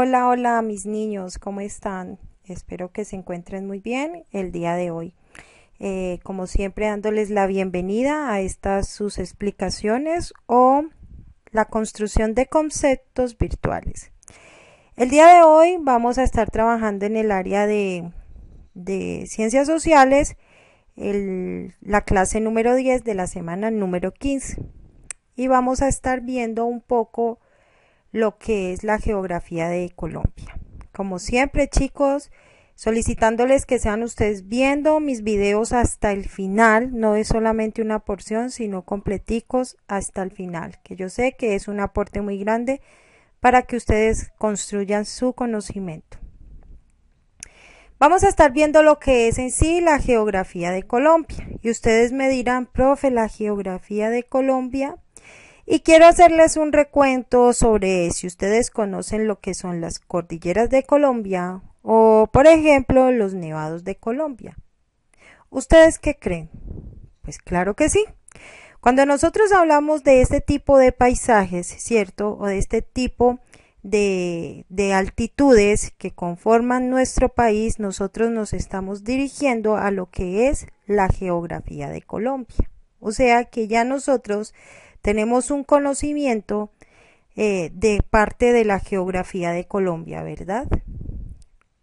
Hola, hola mis niños, ¿cómo están? Espero que se encuentren muy bien el día de hoy. Eh, como siempre, dándoles la bienvenida a estas sus explicaciones o la construcción de conceptos virtuales. El día de hoy vamos a estar trabajando en el área de, ciencias sociales, la clase número 10 de la semana número 15. Y vamos a estar viendo un poco lo que es la geografía de Colombia. Como siempre, chicos, solicitándoles que sean ustedes viendo mis videos hasta el final, no es solamente una porción, sino completicos hasta el final, que yo sé que es un aporte muy grande para que ustedes construyan su conocimiento. Vamos a estar viendo lo que es en sí la geografía de Colombia. Y ustedes me dirán, profe, la geografía de Colombia, y quiero hacerles un recuento sobre si ustedes conocen lo que son las cordilleras de Colombia o, por ejemplo, los nevados de Colombia. ¿Ustedes qué creen? Pues claro que sí. Cuando nosotros hablamos de este tipo de paisajes, ¿cierto? O de este tipo de, altitudes que conforman nuestro país, nosotros nos estamos dirigiendo a lo que es la geografía de Colombia. O sea que ya nosotros tenemos un conocimiento eh, de parte de la geografía de Colombia, ¿verdad?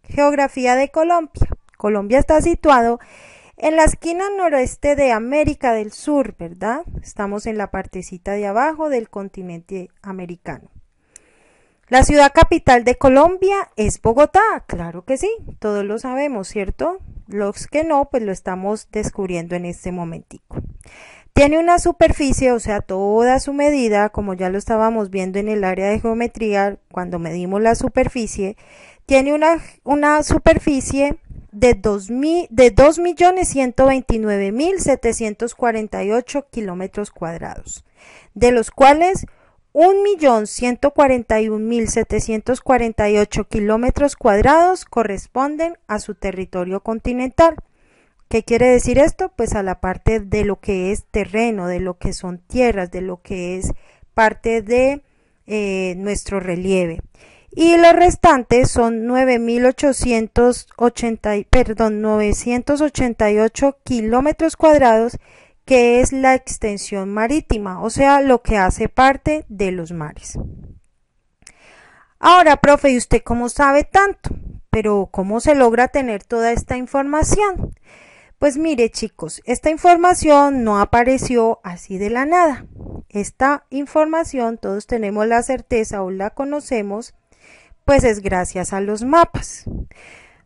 Geografía de Colombia. Colombia está situado en la esquina noroeste de América del Sur, ¿verdad? Estamos en la partecita de abajo del continente americano. La ciudad capital de Colombia es Bogotá, claro que sí, todos lo sabemos, ¿cierto? Los que no, pues lo estamos descubriendo en este momentico. Tiene una superficie, o sea, toda su medida, como ya lo estábamos viendo en el área de geometría cuando medimos la superficie, tiene una, superficie de 2.129.748 de kilómetros cuadrados, de los cuales 1.141.748 kilómetros cuadrados corresponden a su territorio continental ¿Qué quiere decir esto? Pues a la parte de lo que es terreno, de lo que son tierras, de lo que es parte de eh, nuestro relieve. Y los restantes son 9.880, perdón, 988 kilómetros cuadrados, que es la extensión marítima, o sea, lo que hace parte de los mares. Ahora, profe, ¿y usted cómo sabe tanto? Pero, ¿cómo se logra tener toda esta información? Pues mire chicos, esta información no apareció así de la nada. Esta información todos tenemos la certeza o la conocemos, pues es gracias a los mapas.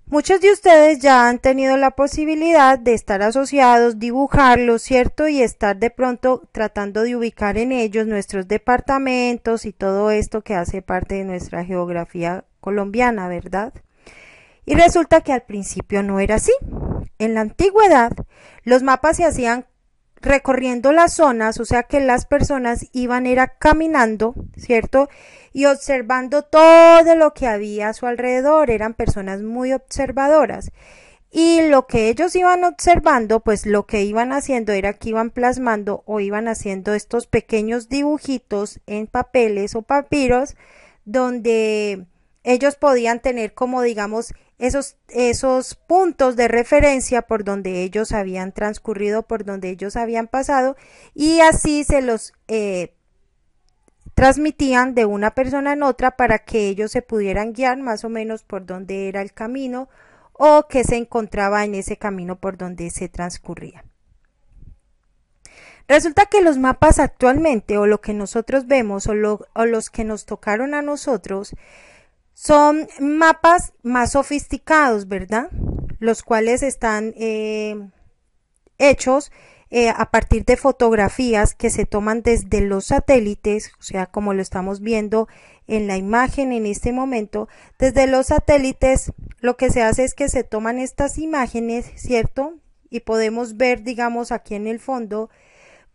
Muchos de ustedes ya han tenido la posibilidad de estar asociados, dibujarlos, ¿cierto? Y estar de pronto tratando de ubicar en ellos nuestros departamentos y todo esto que hace parte de nuestra geografía colombiana, ¿verdad? Y resulta que al principio no era así. En la antigüedad, los mapas se hacían recorriendo las zonas, o sea que las personas iban era caminando, ¿cierto? Y observando todo lo que había a su alrededor, eran personas muy observadoras. Y lo que ellos iban observando, pues lo que iban haciendo era que iban plasmando o iban haciendo estos pequeños dibujitos en papeles o papiros donde ellos podían tener como digamos esos, esos puntos de referencia por donde ellos habían transcurrido, por donde ellos habían pasado y así se los eh, transmitían de una persona en otra para que ellos se pudieran guiar más o menos por donde era el camino o que se encontraba en ese camino por donde se transcurría. Resulta que los mapas actualmente o lo que nosotros vemos o, o los que nos tocaron a nosotros son mapas más sofisticados, ¿verdad? Los cuales están eh, hechos eh, a partir de fotografías que se toman desde los satélites, o sea, como lo estamos viendo en la imagen en este momento, desde los satélites lo que se hace es que se toman estas imágenes, ¿cierto? Y podemos ver, digamos, aquí en el fondo,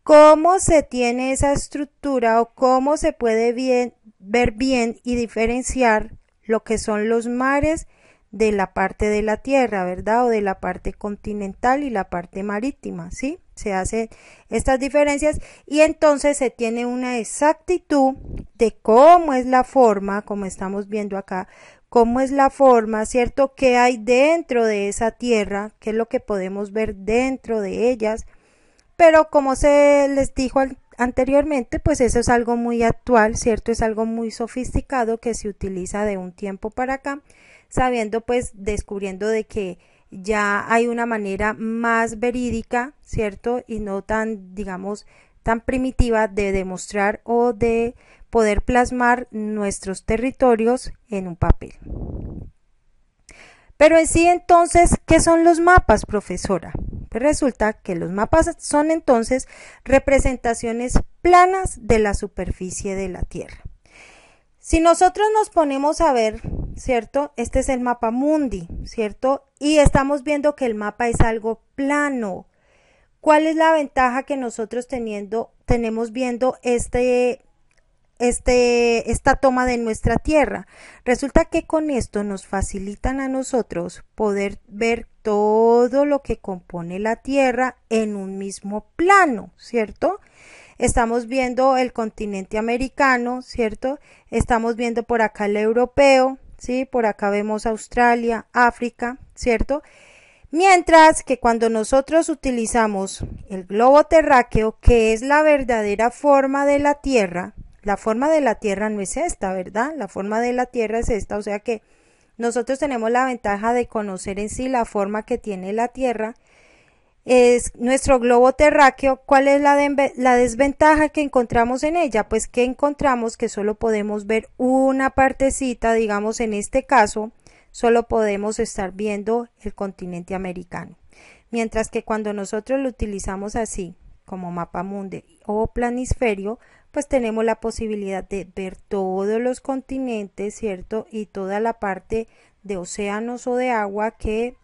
cómo se tiene esa estructura o cómo se puede ver bien y diferenciar lo que son los mares de la parte de la tierra, ¿verdad? O de la parte continental y la parte marítima, ¿sí? Se hacen estas diferencias y entonces se tiene una exactitud de cómo es la forma, como estamos viendo acá, cómo es la forma, ¿cierto? ¿Qué hay dentro de esa tierra? ¿Qué es lo que podemos ver dentro de ellas? Pero como se les dijo al anteriormente, pues eso es algo muy actual, ¿cierto? Es algo muy sofisticado que se utiliza de un tiempo para acá, sabiendo pues, descubriendo de que ya hay una manera más verídica, ¿cierto? Y no tan, digamos, tan primitiva de demostrar o de poder plasmar nuestros territorios en un papel. Pero en sí entonces, ¿qué son los mapas, profesora? Resulta que los mapas son entonces representaciones planas de la superficie de la Tierra. Si nosotros nos ponemos a ver, ¿cierto? Este es el mapa mundi, ¿cierto? Y estamos viendo que el mapa es algo plano. ¿Cuál es la ventaja que nosotros teniendo, tenemos viendo este este, esta toma de nuestra tierra. Resulta que con esto nos facilitan a nosotros poder ver todo lo que compone la tierra en un mismo plano, ¿cierto? Estamos viendo el continente americano, ¿cierto? Estamos viendo por acá el europeo, ¿sí? Por acá vemos Australia, África, ¿cierto? Mientras que cuando nosotros utilizamos el globo terráqueo, que es la verdadera forma de la Tierra, la forma de la Tierra no es esta, ¿verdad? La forma de la Tierra es esta, o sea que nosotros tenemos la ventaja de conocer en sí la forma que tiene la Tierra. Es nuestro globo terráqueo, ¿cuál es la, la desventaja que encontramos en ella? Pues que encontramos que solo podemos ver una partecita, digamos en este caso, solo podemos estar viendo el continente americano. Mientras que cuando nosotros lo utilizamos así, como mapa mundi o planisferio, pues tenemos la posibilidad de ver todos los continentes, ¿cierto? Y toda la parte de océanos o de agua que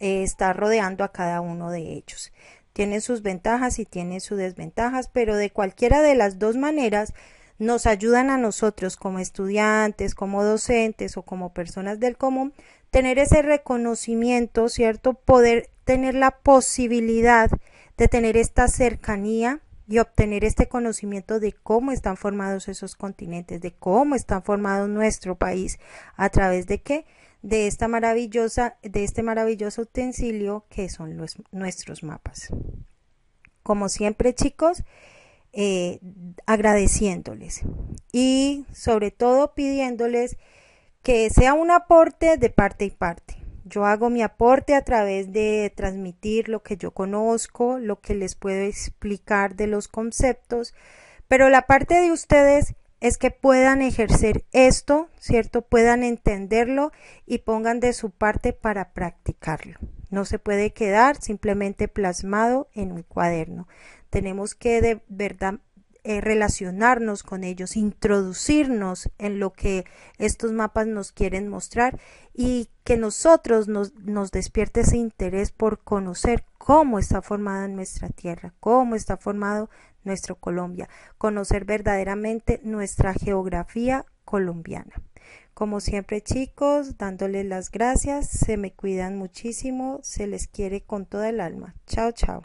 eh, está rodeando a cada uno de ellos. Tiene sus ventajas y tiene sus desventajas, pero de cualquiera de las dos maneras nos ayudan a nosotros como estudiantes, como docentes o como personas del común, tener ese reconocimiento, ¿cierto? Poder tener la posibilidad de tener esta cercanía y obtener este conocimiento de cómo están formados esos continentes, de cómo está formado nuestro país, a través de qué, de esta maravillosa, de este maravilloso utensilio que son los, nuestros mapas. Como siempre, chicos, eh, agradeciéndoles y sobre todo pidiéndoles que sea un aporte de parte y parte yo hago mi aporte a través de transmitir lo que yo conozco, lo que les puedo explicar de los conceptos, pero la parte de ustedes es que puedan ejercer esto, ¿cierto? Puedan entenderlo y pongan de su parte para practicarlo. No se puede quedar simplemente plasmado en un cuaderno. Tenemos que de verdad eh, relacionarnos con ellos, introducirnos en lo que estos mapas nos quieren mostrar y que nosotros nos, nos despierte ese interés por conocer cómo está formada nuestra tierra, cómo está formado nuestro Colombia, conocer verdaderamente nuestra geografía colombiana. Como siempre chicos, dándoles las gracias, se me cuidan muchísimo, se les quiere con toda el alma. Chao, chao.